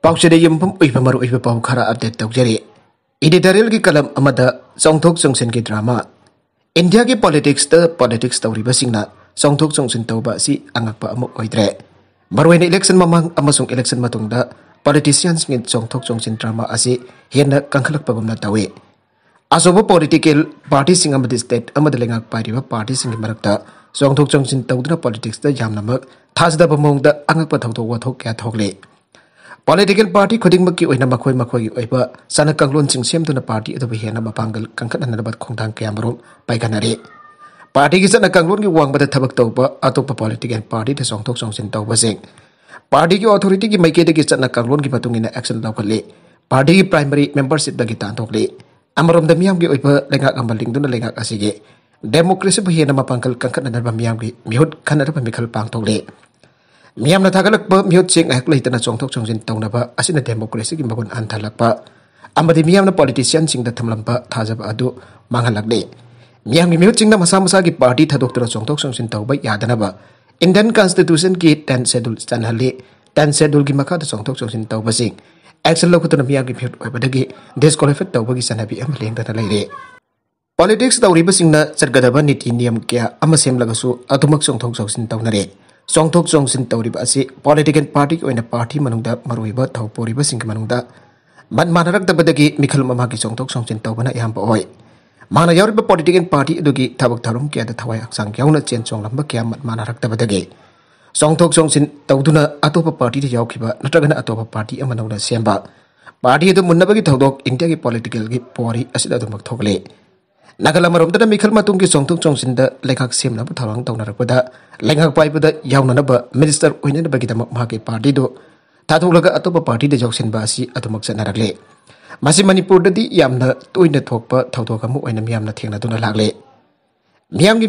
Pak sudah yum pum ui pamaru ui pau kara update tau jari. Ide daril ki kalam amada song tok song drama. India ke politics te politics tau riba sing na song tok song sen tau ba si angak pa amuk oi Baru ini election mamang amasung election matung da politician sing song tok song sen drama asi henna kangkalak pa bumna tau Asobo political party sing amadi state amada lengak pa riba party sing marak ta song tok song sen tau dina politics te jam namak. Tas da pamung da angak pa tau tau wa ya political party oi oina makhoi makhoi gi oiba sana kanglon sing sem tuna party adu hena mapangal kangkat anana bat khongdang pai kana re party gi sana kanglon gi wang bata thabak atau pa political party the song thok song sin ba sing party gi authority gi maike de gi sana kanglon gi taupe action lawkhale party gi primary membership da gi tan le amarom da miang gi oiba lenga kambaling tuna lenga asige demokrasi bu hena mapangal kangkat anana ba miut gi mihut kanara ba mikhal pang le ꯃꯤꯌꯥꯝꯅ ꯊꯥꯒꯠꯂꯛꯄ ꯃꯤꯍꯨꯠ ꯆꯦꯡ ꯉꯥꯏꯍꯥꯛ ꯂꯩꯇꯅ ꯆꯣꯡꯊꯣꯛ ꯆꯣꯡꯁꯤꯟ ꯇꯧꯅꯕ ꯑꯁꯤꯅ ꯗꯦꯃꯣꯀ꯭ꯔꯦꯁꯤꯒꯤ ꯃꯒꯨꯟ ꯍꯟꯊꯍꯜꯂꯛꯄ ꯑꯃꯗꯤ ꯃꯤꯌꯥꯝꯅ ꯄꯣꯂꯤꯇꯤꯁꯤꯌꯟꯁꯤꯡꯗ ꯊꯝꯂꯝꯕ ꯊꯥꯖꯕ ꯑꯗꯨ ꯃꯥꯡꯍꯜꯂꯛꯂꯤ ꯃꯤꯌꯥꯝꯒꯤ ꯃꯤꯍꯨꯠꯁꯤꯡꯅ ꯃꯁꯥ ꯃꯁꯥꯒꯤ ꯄꯥꯔꯇꯤ ꯊꯥꯗꯣꯛꯇꯨꯅ ꯆꯣꯡꯊꯣꯛ ꯆꯣꯡꯁꯤꯟ ꯇꯧꯕ ꯌꯥꯗꯅꯕ ꯏꯟꯗꯤꯌꯟ ꯀꯟꯁꯇꯤꯇ꯭ꯌꯨꯁꯟꯒꯤ ꯇꯦꯟ ꯁꯦꯗꯨꯜ ꯆꯟꯍꯜꯂꯤ ꯇꯦꯟ ꯁꯦꯗꯨꯜꯒꯤ ꯃꯈꯥꯗ ꯆꯣꯡꯊꯣꯛ ꯆꯣꯡꯁꯤꯟ ꯇꯧꯕꯁꯤꯡ ꯑꯦꯛꯁꯟ ꯂꯧꯈꯠꯇꯨꯅ ꯃꯤꯌꯥꯝꯒꯤ ꯃꯤꯍꯨꯠ ꯑꯣꯏꯕꯗꯒꯤ ꯗꯤꯁꯀ꯭ꯋꯥꯂꯤꯐꯥꯏꯠ ꯇꯧꯕꯒꯤ ꯆꯠꯅꯕꯤ ꯑꯃ ꯂꯦꯡꯗꯅ ꯂꯩꯔꯦ ꯄꯣꯂꯤꯇꯤꯛꯁ ꯇꯧꯔꯤꯕꯁꯤꯡꯅ ꯆꯠꯀꯗꯕ ꯅꯤꯇꯤ ꯅꯤꯌꯝ ꯀꯌꯥ ꯑꯃ ꯁꯦꯝꯂꯒꯁꯨ ꯑꯗꯨꯃꯛ ꯆꯣꯡꯊꯣꯛ ꯆꯣꯡꯁꯤꯟ ꯇꯧꯅꯔꯦ songtok songsing tauriba asi political party oina party manungda maruiba thauporiba singi manungda man manarak dabadagi mikhal mama ki songtok songsing taubana ehamba oi mana yoriba political party dugi thabak tharum kya da thawai aksang yauna chen songlamba kya man manarak dabadagi songtok songsing tauduna atopa party de yaukiba natagana atopa party amanaula semba party edu munna bagi thaudok india ki political ki pori asida dumak thokle मीखल मिखल चौथों चौसीद लेखा semen तरंग तौनाबद लेखा पाब यौनब minister होने party ताथोलग अटोप party यौसीब चले मनपुरदे लागले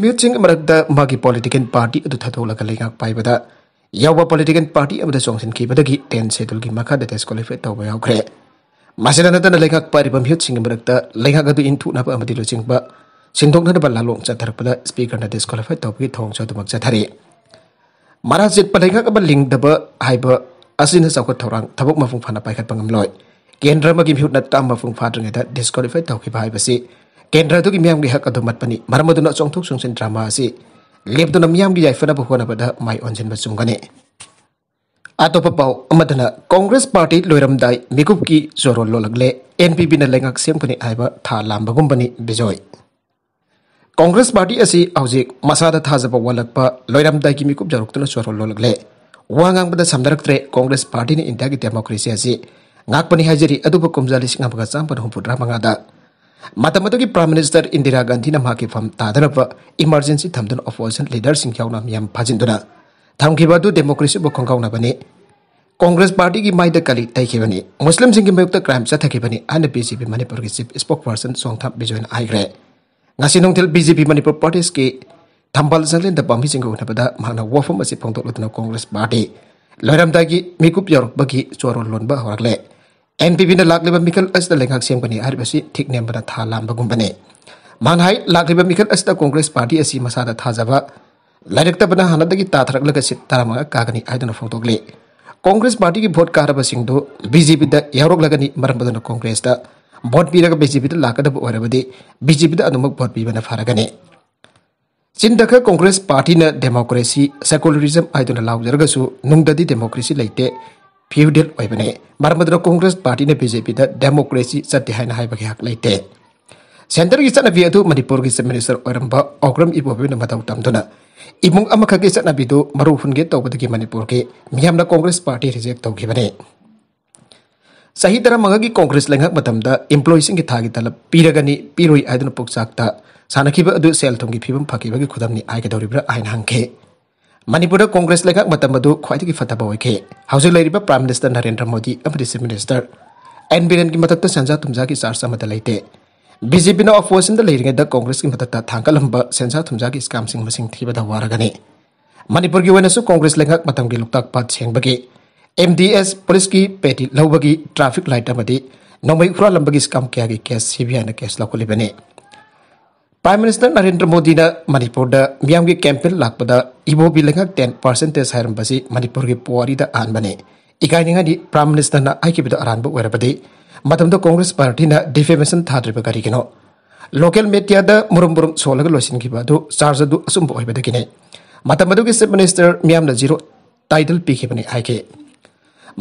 मूचिंग मरक पोलीटिकल पार्टी अदोलग पाब यौ पोलीटिकल पार्टी चौसीबदी टेन शेड्यूल की मखद डिस्कलीफाई तब यौ มาเช่นนั้นตอนเล็งหักไปบัมพิษสิงห์บริกตาเล็งหักดูอินทุนับอันบดีลูจิงบะสิงทุกนั้นบัลลังลงจัตารพละสปีกันนัดสกอลเฟตทอปกิทองจอดมักจัตารีมาราจิตเปลงหักับบัลลิงดับบะไฮบะอาศินสาวกทุรังทบกมาฟุ่งฟานไปขัดปังกำลอยเกณฑ์รามกิมพิษนัตตามมาฟุ่งฟานตรงนั้นสกอลเฟตทอปกิบายบะสิเกณฑ์รามทุกิมยังดีหักกระดุมัดปนีมารมตุนัดจงทุกสุนทรมาสิเล็บตุนมยังดีใจฟันบุคคลนับดับไม่อ่อนเช่นบัตสุ่กันเนี अटोप पाउन कांग्रेस पार्टी लोरमद मेकूब की जोर लोलगे एन पी पी लेंगा सेंपने था लागूबी बिजय कांग्रेस पार्टी हजि मसाद थाजब वल्प लोरमद की मेकूब जरूर जोर लोलगे वागद सामदरत्रे कांग्रेस पार्टी ने इंडिया की डेमोक्रेसी नाकनी हाजरी अब कमजाई चापन हूँ मंगाद मतम की प्राइम मिनीस्टर इंदिरा गांधी ने फम ताद इमरजेंसी थम्दन अपोजिशन लीडर सिंह फाजिंदना डेमोक्रेसी खाने कांग्रेस पार्टी की माइद कली तैयार मुस्लिम की मयुक्त क्राइम चतनी हाँ बीजेपी मनपुर की chief spokesperson Vijay आईग्रे नौथल बीजेपी मनपुर पार्टी की थम्बल जलें पमी उन्ना वफम से फोदों कांग्रेस पार्टी लोरमद की मेकूब यौरब की चोर लोब हरगे एन पी पी लाब मिखल लेंगाबी ठीक नेंब था लाबगे मांग लाब मिखल कांग्रेस पार्टी मसाद थाजबा ꯂꯩꯔꯛꯇꯕꯅ ꯍꯥꯟꯅꯗꯒꯤ ꯇꯥꯊꯔꯛꯂꯒ ꯁꯤꯠ ꯇꯔꯥꯃꯉꯥ ꯀꯥꯒꯅꯤ ꯍꯥꯏꯗꯨꯅ ꯐꯣꯡꯗꯣꯛꯂꯤ ꯀꯣꯡꯒ꯭ꯔꯦꯁ ꯄꯥꯔꯇꯤꯒꯤ ꯚꯣꯠ ꯀꯥꯔꯕꯁꯤꯡꯗꯨ ꯕꯤ ꯖꯦ ꯄꯤꯗ ꯌꯥꯎꯔꯛꯂꯒꯅꯤ ꯃꯔꯝ ꯑꯗꯨꯅ ꯀꯣꯡꯒ꯭ꯔꯦꯁꯇ ꯚꯣꯠ ꯄꯤꯔꯒ ꯕꯤ ꯖꯦ ꯄꯤꯗ ꯂꯥꯛꯀꯗꯕ ꯑꯣꯏꯔꯕꯗꯤ ꯕꯤ ꯖꯦ ꯄꯤꯗ ꯑꯗꯨꯃꯛ ꯚꯣꯠ ꯄꯤꯕꯅ ꯐꯔꯒꯅꯤ ꯆꯤꯟꯗꯈ ꯀꯣꯡꯒ꯭ꯔꯦꯁ ꯄꯥꯔꯇꯤꯅ ꯗꯦꯃꯣꯀ꯭ꯔꯦꯁꯤ ꯁꯦꯀꯨꯂꯔꯤꯖꯝ ꯍꯥꯏꯗꯨꯅ ꯂꯥꯎꯖꯔꯒꯁꯨ ꯅꯨꯡꯗꯗꯤ ꯗꯦꯃꯣꯀ꯭ꯔꯦꯁꯤ ꯂꯩꯇꯦ ꯐ꯭ꯌꯨꯗꯦꯜ ꯑꯣꯏꯕꯅꯤ ꯃꯔꯝ ꯑꯗꯨꯅ ꯀꯣꯡꯒ꯭ꯔꯦꯁ ꯄꯥꯔꯇꯤꯅ ꯕꯤ ꯖꯦ ꯄꯤꯗ ꯗꯦꯃꯣꯀ꯭ꯔꯦꯁꯤ ꯆꯠꯇꯦ ꯍꯥꯏꯅ ꯍꯥꯏꯕꯒꯤ ꯍꯛ ꯂꯩꯇꯦ ꯁꯦꯟꯇꯔꯒꯤ ꯆꯠꯅꯕꯤ ꯑꯗꯨ ꯃꯅꯤꯄꯨꯔꯒꯤ ꯆꯤꯐ ꯃꯤꯅꯤꯁꯇꯔ ꯑꯣꯏꯔꯝꯕ ꯑꯣꯒ꯭ꯔꯝ ꯏꯕꯣꯕꯤꯅ ꯃꯊꯧ ꯇꯝꯗꯨꯅ ꯏꯃꯨꯡ ꯑꯃꯈꯛꯀꯤ ꯆꯠꯅꯕꯤꯗꯨ ꯃꯔꯨ ꯍꯨꯟꯒꯦ ꯇꯧꯕꯗꯒꯤ ꯃꯅꯤꯄꯨꯔꯒꯤ ꯃꯤꯌꯥꯝꯅ ꯀꯣꯡꯒ꯭ꯔꯦꯁ ꯄꯥꯔꯇꯤ ꯔꯤꯖꯦꯛ ꯇꯧꯈꯤꯕꯅꯤ ꯆꯍꯤ ꯇꯔꯥꯃꯉꯥꯒꯤ ꯀꯣꯡꯒ꯭ꯔꯦꯁ ꯂꯩꯉꯥꯛ ꯃꯇꯝꯗ ꯏꯝꯄ꯭ꯂꯣꯌꯤꯁꯤꯡꯒꯤ ꯊꯥꯒꯤ ꯇꯂꯞ ꯄꯤꯔꯒꯅꯤ ꯄꯤꯔꯣꯏ ꯍꯥꯏꯗꯨꯅ ꯄꯨꯛꯆꯥꯛꯇ ꯁꯥꯟꯅꯈꯤꯕ ꯑꯗꯨ ꯁꯦꯜ ꯊꯨꯝꯒꯤ ꯐꯤꯕꯝ ꯐꯈꯤꯕꯒꯤ ꯈꯨꯗꯝꯅꯤ ꯍꯥꯏꯒꯗꯧꯔꯤꯕ꯭ꯔꯥ ꯍꯥꯏꯅ ꯍꯪꯈꯤ ꯃꯅꯤꯄꯨꯔꯗ ꯀꯣꯡꯒ꯭ꯔꯦꯁ ꯂꯩꯉꯥꯛ ꯃꯇꯝ ꯑꯗꯨ ꯈ꯭ꯋꯥꯏꯗꯒꯤ ꯐꯠꯇꯕ ꯑꯣꯏꯈꯤ ꯍꯧꯖꯤꯛ ꯂꯩꯔꯤꯕ ꯄ꯭ꯔꯥꯏꯝ ꯃꯤꯅꯤꯁꯇꯔ ꯅꯔꯦꯟꯗ꯭ꯔ ꯃꯣꯗꯤ ꯑꯃꯗꯤ ꯆꯤꯐ ꯃꯤꯅꯤꯁꯇꯔ ꯑꯦꯟ ꯕꯤꯔꯦꯟꯒꯤ ꯃꯊꯛꯇ ꯁꯦꯟꯖꯥ ꯊꯨꯝꯖꯥꯒꯤ ꯆꯥꯔꯖ ꯑꯃꯠꯇ ꯂꯩꯇꯦ बीजेपी ने अफवाह सिंह लेरीगे दा की मदद ता हम सेंसा थुमजा की स्कैम सिंह मसिंग थी बता वारा गने मणिपुर की वनसु कांग्रेस लेंगक मतम की लुक्ता पद सेंग पुलिस की पेटी लौबगी ट्रैफिक लाइटर मदि नोमई खुरा लंबगी स्कैम क्या की केस सीबीआई ने केस लकुली बने प्राइम मिनिस्टर नरेंद्र मोदी ने मणिपुर द की कैंपेन लाखपदा इबो बी लेंगक 10 परसेंटेज हायरम बसी की पुवारी द आन प्राइम मिनिस्टर ना आइकिबिद आरंभ ꯃꯇꯝꯗ ꯀꯣꯡꯒ꯭ꯔꯦꯁ ꯄꯥꯔꯇꯤꯅ ꯗꯤꯐꯦꯃꯦꯁꯟ ꯊꯥꯗ꯭ꯔꯤꯕ ꯀꯔꯤꯒꯤꯅꯣ ꯂꯣꯀꯦꯜ ꯃꯦꯗꯤꯌꯥꯗ ꯃꯨꯔꯨꯝ ꯃꯨꯔꯨꯝ ꯁꯣꯜꯂꯒ ꯂꯣꯏꯁꯤꯟꯈꯤꯕ ꯑꯗꯨ ꯆꯥꯔꯖ ꯑꯗꯨ ꯑꯆꯨꯝꯕ ꯑꯣꯏꯕꯗꯒꯤꯅꯤ ꯃꯇꯝ ꯑꯗꯨꯒꯤ ꯆꯤꯞ ꯃꯤꯅꯤꯁꯇꯔ ꯃꯤꯌꯥꯝꯅ ꯖꯤꯔꯣ ꯇꯥꯏꯇꯜ ꯄꯤꯈꯤꯕꯅꯤ ꯍꯥꯏꯈꯤ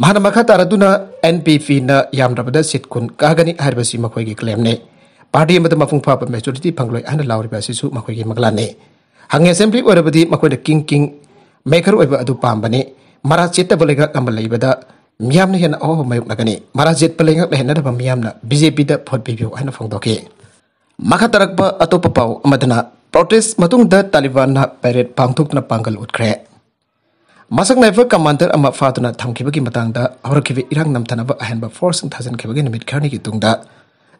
ꯃꯍꯥꯛꯅ ꯃꯈꯥ ꯇꯥꯔꯗꯨꯅ ꯑꯦꯟ ꯄꯤ ꯄꯤꯅ ꯌꯥꯝꯗ꯭ꯔꯕꯗ ꯁꯤꯠ ꯀꯨꯟ ꯀꯥꯒꯅꯤ ꯍꯥꯏꯕꯁꯤ ꯃꯈꯣꯏꯒꯤ ꯀ꯭ꯂꯦꯝꯅꯤ ꯄꯥꯔꯇꯤ ꯑꯃꯗ ꯃꯄꯨꯡ ꯐꯥꯕ ꯃꯦꯖꯣꯔꯤꯇꯤ ꯐꯪꯂꯣꯏ ꯍꯥꯏꯅ ꯂꯥꯎꯔꯤꯕ ꯑꯁꯤꯁꯨ ꯃꯈꯣꯏꯒꯤ ꯃꯒꯂꯥꯟꯅꯤ ꯍꯪ ꯑꯦꯁꯦꯝꯕ꯭ꯂꯤ ꯑꯣꯏꯔꯕꯗꯤ ꯃꯈꯣꯏꯅ ꯀꯤꯡ ꯀꯤꯡ ꯃꯦꯀꯔ ꯑꯣꯏꯕ ꯑꯗꯨ ꯄꯥꯝꯕꯅꯤ ꯃꯔꯥ ꯆꯦꯠꯇꯕ ꯂꯩꯉꯥꯛ ꯑꯃ ꯂꯩꯕꯗ miyam oh, na hen oh mayuk na gani marajit pelengak na hen da pa miyam na bjp da phot bibiu aina phong doki maka tarak pa ato pa pau amadna protest matung da taliban na peret tuk na ut utkre masak na ba kamantar amma fatuna thamki ba ki matang da aur ki irang nam tanaba ba ahen ba force thazan ki ba gi namit ki tung da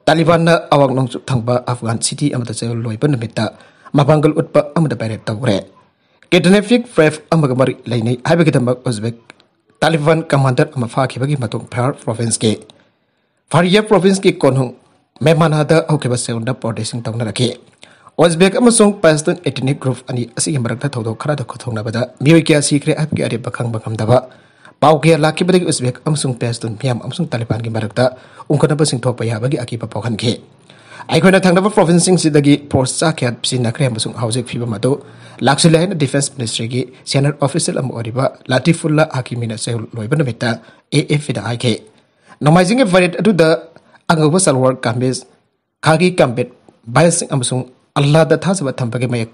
taliban na awak nong tuk thang ba afghan city amada chai loi ba namit da ma ut utpa amada peret ta gure kedenefik fref amaga mari lainai haibe kitamba uzbek Taliban commander फागीबी फर province के फरिय province की कौन मेमाना सेवन protesting तौनरखे Uzbek Pakistan ethnic group अनी मरद खरा खुथनाबदे अब खादब पा क्या लाखद उजबेक पाकिस्तान मैम तालिबान की मरद उनखनब सिंथ अकीब पौखे ꯑꯩꯈꯣꯏꯅ ꯊꯪꯅꯕ ꯄ꯭ꯔꯣꯚꯤꯟꯁꯁꯤꯡꯁꯤꯗꯒꯤ ꯐꯣꯔꯁ ꯆꯥꯈ꯭ꯌꯥꯠ ꯁꯤꯖꯤꯟꯅꯈ꯭ꯔꯦ ꯑꯃꯁꯨng ꯍꯧꯖꯤꯛ ꯐꯤꯕꯝ ꯑꯗꯨ ꯂꯥꯛꯁꯤꯜꯂꯦ ꯍꯥꯏꯅ ꯗꯤꯐꯦꯟꯁ ꯃꯤꯅꯤꯁꯇ꯭ꯔꯤꯒꯤ ꯁꯦꯅꯔ ꯑꯣꯐꯤꯁꯦꯜ ꯑꯃ ꯑꯣꯏꯔꯤꯕ ꯂꯥꯇꯤꯐꯨꯜꯂꯥ ꯍꯥꯀꯤꯃꯤꯅ ꯆꯌꯣꯜ ꯂꯣꯏꯕ ꯅꯨꯃꯤꯠꯇ ꯑꯦ ꯑꯦꯐ ꯍꯥꯏꯈꯤ ꯅꯣꯡꯃꯥꯏꯖꯤꯡꯒꯤ ꯚꯥꯔꯦꯠ ꯑꯗꯨꯗ ꯑꯉꯧꯕ ꯁꯜꯋꯥꯔ ꯀꯥꯃꯤꯁ ꯈꯥꯒꯤ ꯀꯝꯕꯦꯠ ꯕꯥꯏꯁꯤꯡ ꯑꯃꯁꯨꯡ ꯑꯜꯂꯥꯗ ꯊꯥꯖꯕ ꯊꯝꯕꯒꯤ ꯃꯌꯦꯛ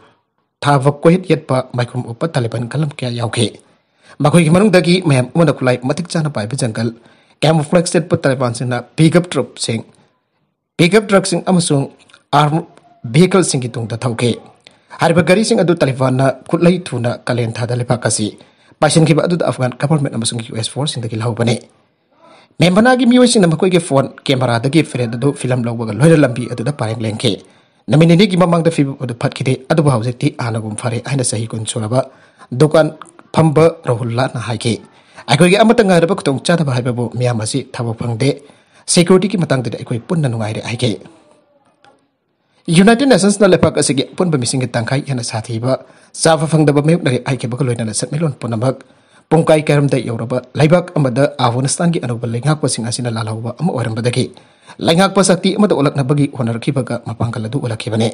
ꯊꯥꯕ ꯀꯣꯏꯍꯠ ꯌꯦꯠꯄ ꯃꯥꯏꯈꯨꯝ ꯎꯞꯄ ꯇꯥꯂꯤꯕꯥꯟ ꯀꯂꯝ ꯀꯌꯥ ꯌꯥꯎꯈꯤ ꯃꯈꯣꯏꯒꯤ ꯃꯅꯨꯡꯗꯒꯤ ꯃꯌꯥꯝ ꯑꯃꯅ ꯈꯨꯠꯂꯥꯏ ꯃꯇꯤꯛ ꯆꯥꯅ ꯄꯥꯏꯕ ꯖꯪꯒꯜ ꯀꯦꯃꯣꯐ꯭ꯂꯦꯛꯁ ꯆꯠꯄ ꯇꯥꯂꯤꯕꯥꯟꯁꯤꯡꯅ ꯄꯤꯒꯞ ꯇ꯭ꯔꯨꯞꯁꯤꯡ ꯄꯤꯛꯑꯞ ꯇ꯭ꯔꯛꯁꯤꯡ ꯑꯃꯁꯨꯡ ꯑꯥꯔꯝ ꯚꯦꯍꯤꯀꯜꯁꯤꯡꯒꯤ ꯇꯨꯡꯗ ꯊꯧꯈꯤ ꯍꯥꯏꯔꯤꯕ ꯒꯥꯔꯤꯁꯤꯡ ꯑꯗꯨ ꯇꯥꯂꯤꯕꯥꯟꯅ ꯈꯨꯠꯂꯩ ꯊꯨꯅ ꯀꯥꯂꯦꯟ ꯊꯥꯗ ꯂꯩꯕꯥꯛ ꯑꯁꯤ ꯄꯥꯏꯁꯤꯟꯈꯤꯕ ꯑꯗꯨꯗ ꯑꯐꯒꯥꯟ ꯒꯚꯔꯟꯃꯦꯟꯠ ꯑꯃꯁꯨꯡ ꯌꯨ ꯑꯦꯁ ꯐꯣꯔꯁꯁꯤꯡꯗꯒꯤ ꯂꯧꯍꯧꯕꯅꯤ ꯃꯦꯝꯕꯅꯥꯒꯤ ꯃꯤꯑꯣꯏꯁꯤꯡꯅ ꯃꯈꯣꯏꯒꯤ ꯐꯣꯟ ꯀꯦꯃꯦꯔꯥꯗꯒꯤ ꯐ꯭ꯂꯦꯠ ꯑꯗꯨ ꯐꯤꯂꯝ ꯂꯧꯕꯒ ꯂꯣꯏꯅ ꯂꯝꯕꯤ ꯑꯗꯨꯗ ꯄꯥꯔꯦꯡ ꯂꯦꯡꯈꯤ ꯅꯨꯃꯤꯠ ꯅꯤꯅꯤꯒꯤ ꯃꯃꯥꯡꯗ ꯐꯤꯕꯝ ꯑꯗꯨ ꯐꯠꯈꯤꯗꯦ ꯑꯗꯨꯕꯨ ꯍꯧꯖꯤꯛꯇꯤ ꯍꯥꯟꯅꯒꯨꯝ ꯐꯔꯦ ꯍꯥꯏꯅ ꯆꯍꯤ ꯀꯨꯟ ꯁꯨꯔꯕ ꯗꯨꯀꯥꯟ ꯐꯝꯕ ꯔꯥꯍꯨꯜꯂꯥꯅ ꯍꯥꯏꯈꯤ ꯑꯩꯈꯣꯏꯒꯤ ꯑꯃꯠꯇ ꯉꯥꯏꯔꯕ ꯈꯨꯗꯣꯡꯆꯥꯗꯕ ꯍꯥꯏꯕꯕꯨ ꯃꯤꯌꯥꯝ ꯑꯁꯤ ꯊꯕꯛ ꯐꯪꯗꯦ security ki matang tidak ikoi pun nanungai re aike. United Nations na lepak asigi pun bemising ki tangkai yana saati ba. Safa fang daba meuk nari aike bakaloi nana set melon pun namak. Pungkai karam da yau raba laibak amada Afghanistan ki anuba lengak pasing asina lalau ba amu oram badagi. Lengak pasakti amada ulak na bagi honor ki baga mapangkaladu ulak ki bane.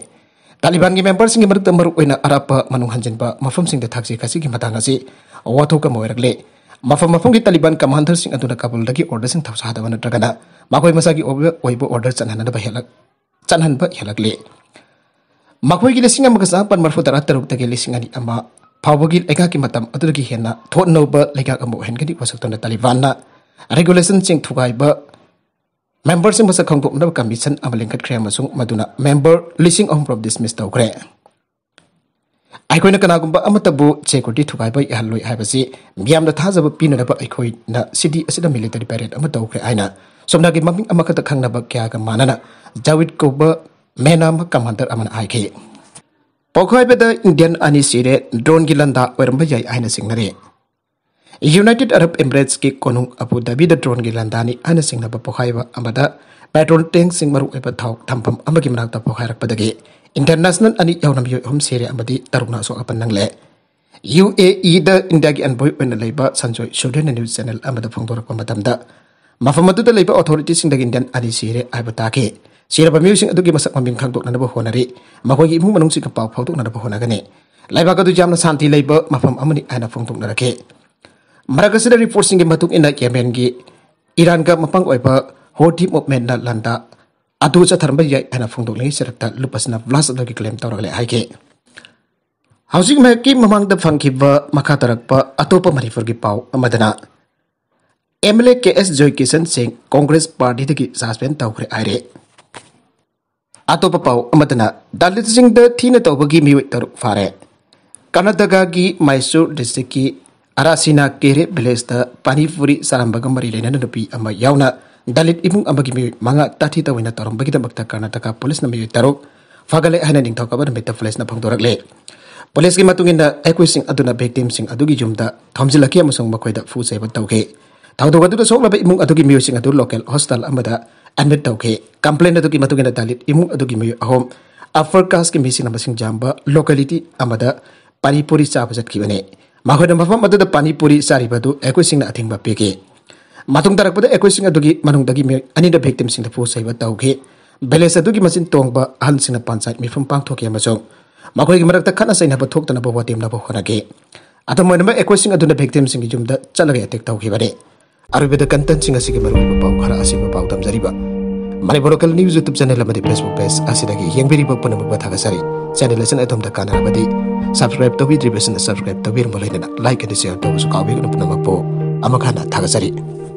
Taliban ki member singi merdeka meruk wena arapa manung hanjen ba mafum sing da taksi kasigi matang asi. Watu kamu erak le mafa mafa ngi taliban ka mahantar sing aduna kabul dagi order sing thau sahada wana traga da makoi masagi obe oi bo order chan hanan ba helak chan han ba helak le gi le singa maga sapan marfu tara taruk dagi ama pawo gi eka ki matam adu dagi hena thot no ba lega ka mo hen gi wasak tan taliban na regulation sing thugai ba member sing basa khangdo na ba kamisan amaling kat kre maduna member leasing on prop dismiss taw kre अखोन कनाब security थोब इहलो मैम थाजब पीनबीद military parade सोमना की मंग खब क्या मानना जावीद कौब मेनाम कमांडर है पौखाबद इंडियन अनीरें ड्रोन की लंदा ओरब जाए यूनाइटेड अरब इमरेट्स की कनों अबू धाबीद ड्रोन की लंदा चिंगब पौखाब पेट्रोल टैंक थम्पम की मनाता पौखापदे international ani yawnam yo hom seri amadi taruna so apan nang le UAE da India gi anboy oina leiba sanjoy Sudan news channel amada phongdor ko madam da mafam adu da leiba authority sing da Indian ani seri aibata ke siraba music adu gi masak mamim khang dok nanabo honari makoi gi mu manung sing pau phau dok nanabo honagane leiba ka du jamna santi leiba mafam amani ana phongdok narake maraga sida report sing gi matuk ina yemen gi iran ka mapang oiba hoti movement na landa adu cha tharma ya ana phung dok le serak ta lupas na vlas da ki claim tor le ke housing ma ki mamang da phang ki ba makha tarak pa atopa manipur ki pau amadana MLA KS Joy Singh Congress Party dagi suspend tawkhre ai re atop pau amadana dalit singh da thina tawbagi miwai taruk Karena kanadaga gi mysore district ki arasina kere village da panipuri sarambaga mari lena nupi ama yauna dalit ibung ambagi mi manga tati ta wina tarong bagita bakta taka polis na mi tarok fagale hana ding thau kabar meta flash na le polis ki matungin da equising aduna victim sing adugi jumda thamjila ki amusang makhoi da fu sai ba tauke thau kadu da sok la ibung imung adugi mi sing adur local hostel amada admit tauke complaint adugi matungin da dalit imung adugi mi ahom upper caste ki nama sing jamba locality amada paripuri puri ki bane makhoi mafam adu da panipuri sari badu du na ating ba matung tarak pada equation adugi manung dagi me anida victim sing da po saiba tau ge bele sa dugi masin tong ba han sing na pansat mi fum pang toki amazon makoi gi marak takana sai na ba tok tana ba watim na ba hona ge atom mo na ba equation aduna victim sing gi jum da chalaga atek tau ge bade aru beda kantan sing asi ge pau khara asi pau tam zari ba mari bodo kal youtube channel la di facebook page asi dagi yang beri ba pun ba ba thaga sari channel lesson atom da kana subscribe to be driven subscribe to be mulai na like and share to suka ba ba na ba po